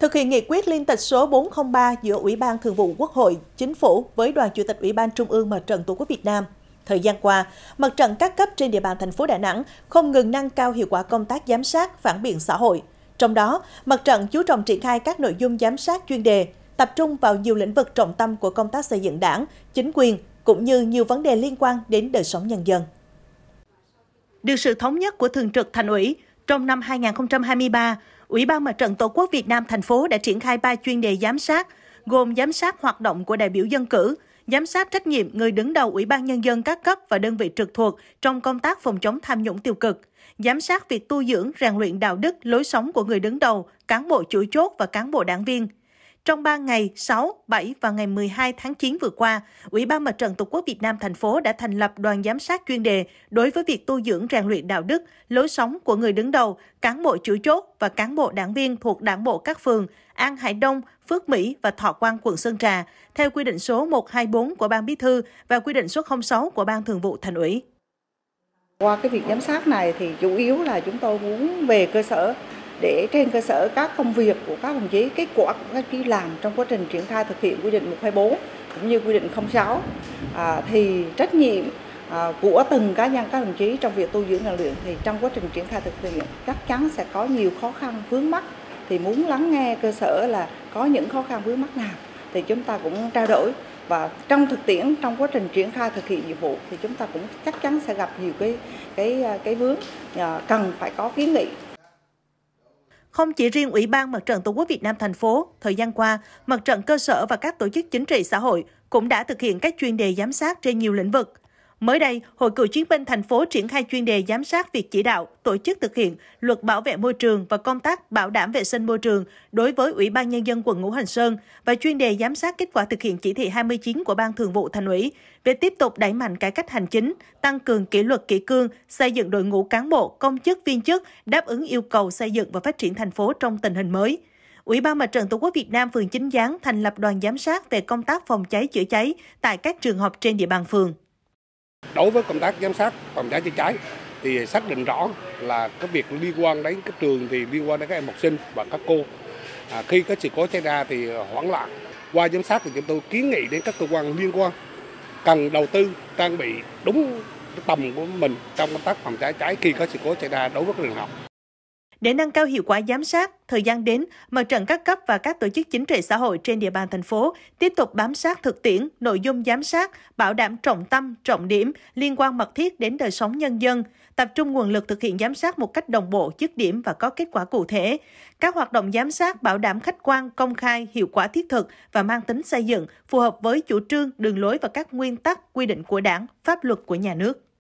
Thực hiện nghị quyết liên tịch số 403 giữa Ủy ban Thường vụ Quốc hội, Chính phủ với Đoàn Chủ tịch Ủy ban Trung ương Mặt trận Tổ quốc Việt Nam, thời gian qua, mặt trận các cấp trên địa bàn thành phố Đà Nẵng không ngừng nâng cao hiệu quả công tác giám sát, phản biện xã hội. Trong đó, mặt trận chú trọng triển khai các nội dung giám sát chuyên đề, tập trung vào nhiều lĩnh vực trọng tâm của công tác xây dựng đảng, chính quyền, cũng như nhiều vấn đề liên quan đến đời sống nhân dân. Được sự thống nhất của Thường trực Thành ủy, trong năm 2023, Ủy ban Mặt trận Tổ quốc Việt Nam thành phố đã triển khai 3 chuyên đề giám sát, gồm giám sát hoạt động của đại biểu dân cử, giám sát trách nhiệm người đứng đầu Ủy ban Nhân dân các cấp và đơn vị trực thuộc trong công tác phòng chống tham nhũng tiêu cực, giám sát việc tu dưỡng, rèn luyện đạo đức, lối sống của người đứng đầu, cán bộ chủ chốt và cán bộ đảng viên, trong 3 ngày 6, 7 và ngày 12 tháng 9 vừa qua, Ủy ban Mặt trận Tổ quốc Việt Nam thành phố đã thành lập đoàn giám sát chuyên đề đối với việc tu dưỡng rèn luyện đạo đức, lối sống của người đứng đầu, cán bộ chủ chốt và cán bộ đảng viên thuộc đảng bộ các phường An Hải Đông, Phước Mỹ và Thọ Quang, quận Sơn Trà, theo quy định số 124 của Ban Bí thư và quy định số 06 của Ban Thường vụ Thành ủy. Qua cái việc giám sát này thì chủ yếu là chúng tôi muốn về cơ sở để trên cơ sở các công việc của các đồng chí, kết quả của các đồng chí làm trong quá trình triển khai thực hiện quy định 124 cũng như quy định 06 à, thì trách nhiệm à, của từng cá nhân các đồng chí trong việc tu dưỡng rèn luyện thì trong quá trình triển khai thực hiện chắc chắn sẽ có nhiều khó khăn vướng mắt thì muốn lắng nghe cơ sở là có những khó khăn vướng mắt nào thì chúng ta cũng trao đổi và trong thực tiễn trong quá trình triển khai thực hiện nhiệm vụ thì chúng ta cũng chắc chắn sẽ gặp nhiều cái cái à, cái vướng cần phải có kiến nghị không chỉ riêng Ủy ban Mặt trận Tổ quốc Việt Nam thành phố, thời gian qua, mặt trận cơ sở và các tổ chức chính trị xã hội cũng đã thực hiện các chuyên đề giám sát trên nhiều lĩnh vực. Mới đây, Hội cựu chiến binh thành phố triển khai chuyên đề giám sát việc chỉ đạo, tổ chức thực hiện luật bảo vệ môi trường và công tác bảo đảm vệ sinh môi trường đối với Ủy ban Nhân dân quận Ngũ Hành Sơn và chuyên đề giám sát kết quả thực hiện chỉ thị 29 của Ban Thường vụ Thành ủy về tiếp tục đẩy mạnh cải cách hành chính, tăng cường kỷ luật kỷ cương, xây dựng đội ngũ cán bộ, công chức, viên chức đáp ứng yêu cầu xây dựng và phát triển thành phố trong tình hình mới. Ủy ban Mặt trận Tổ quốc Việt Nam phường Chính Gián thành lập đoàn giám sát về công tác phòng cháy chữa cháy tại các trường học trên địa bàn phường. Đối với công tác giám sát phòng cháy chữa cháy thì xác định rõ là cái việc liên quan đến cái trường thì liên quan đến các em học sinh và các cô. À, khi có sự cố xảy ra thì hoảng loạn. Qua giám sát thì chúng tôi kiến nghị đến các cơ quan liên quan cần đầu tư trang bị đúng tầm của mình trong công tác phòng cháy cháy khi có sự cố xảy ra đối với trường học. Để nâng cao hiệu quả giám sát, thời gian đến, mặt trận các cấp và các tổ chức chính trị xã hội trên địa bàn thành phố tiếp tục bám sát thực tiễn, nội dung giám sát, bảo đảm trọng tâm, trọng điểm liên quan mật thiết đến đời sống nhân dân, tập trung nguồn lực thực hiện giám sát một cách đồng bộ, dứt điểm và có kết quả cụ thể. Các hoạt động giám sát bảo đảm khách quan, công khai, hiệu quả thiết thực và mang tính xây dựng, phù hợp với chủ trương, đường lối và các nguyên tắc quy định của Đảng, pháp luật của nhà nước.